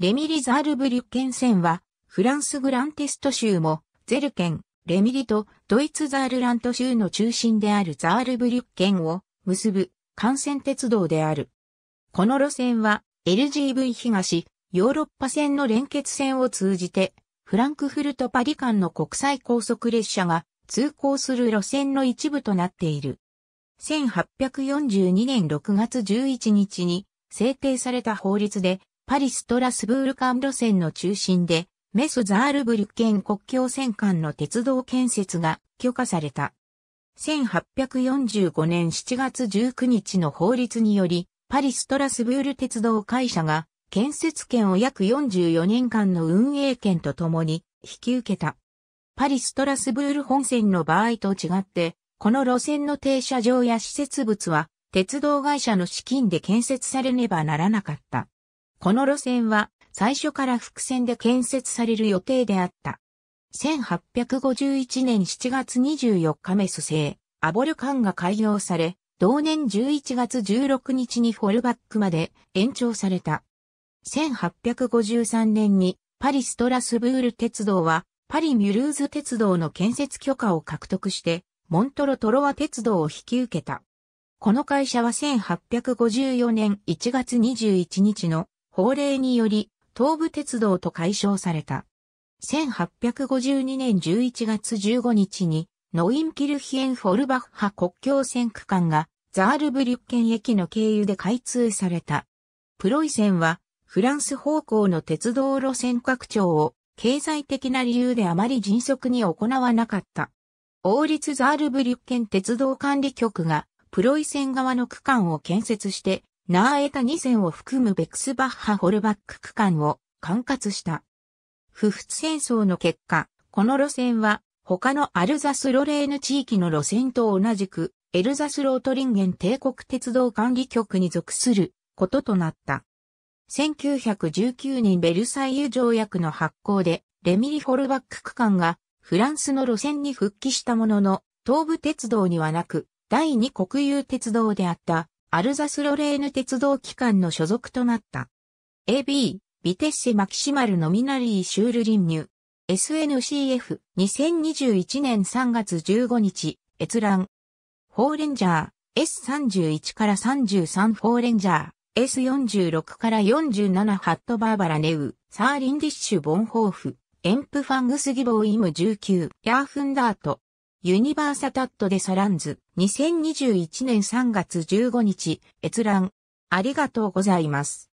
レミリザールブリュッケン線は、フランスグランテスト州も、ゼルケン、レミリとドイツザールラント州の中心であるザールブリュッケンを結ぶ幹線鉄道である。この路線は LGV 東ヨーロッパ線の連結線を通じてフランクフルトパリ間の国際高速列車が通行する路線の一部となっている。1842年6月11日に制定された法律でパリ・ストラスブール間路線の中心で、メス・ザールブリュッケン国境線間の鉄道建設が許可された。1845年7月19日の法律により、パリ・ストラスブール鉄道会社が、建設権を約44年間の運営権とともに引き受けた。パリ・ストラスブール本線の場合と違って、この路線の停車場や施設物は、鉄道会社の資金で建設されねばならなかった。この路線は最初から伏線で建設される予定であった。1851年7月24日メス製、アボルカンが開業され、同年11月16日にフォルバックまで延長された。1853年にパリストラスブール鉄道はパリミュルーズ鉄道の建設許可を獲得して、モントロトロワ鉄道を引き受けた。この会社は1854年1月21日の法令により東武鉄道と解消された。1852年11月15日にノインキルヒエンフォルバッハ国境線区間がザールブリュッケン駅の経由で開通された。プロイセンはフランス方向の鉄道路線拡張を経済的な理由であまり迅速に行わなかった。王立ザールブリュッケン鉄道管理局がプロイセン側の区間を建設してナーエタ2線を含むベクスバッハホルバック区間を管轄した。不仏戦争の結果、この路線は他のアルザスロレーヌ地域の路線と同じくエルザスロートリンゲン帝国鉄道管理局に属することとなった。1919年ベルサイユ条約の発行でレミリホルバック区間がフランスの路線に復帰したものの東部鉄道にはなく第二国有鉄道であったアルザス・ロレーヌ鉄道機関の所属となった。AB、ビテッセ・マキシマル・ノミナリー・シュール・リンニュ。SNCF、2021年3月15日、閲覧。フォーレンジャー、S31 から33フォーレンジャー、S46 から47ハットバーバラネウ、サーリンディッシュ・ボンホーフ、エンプファングスギボーイム19、ヤーフンダート、ユニバーサタットでサランズ、2021年3月15日、閲覧。ありがとうございます。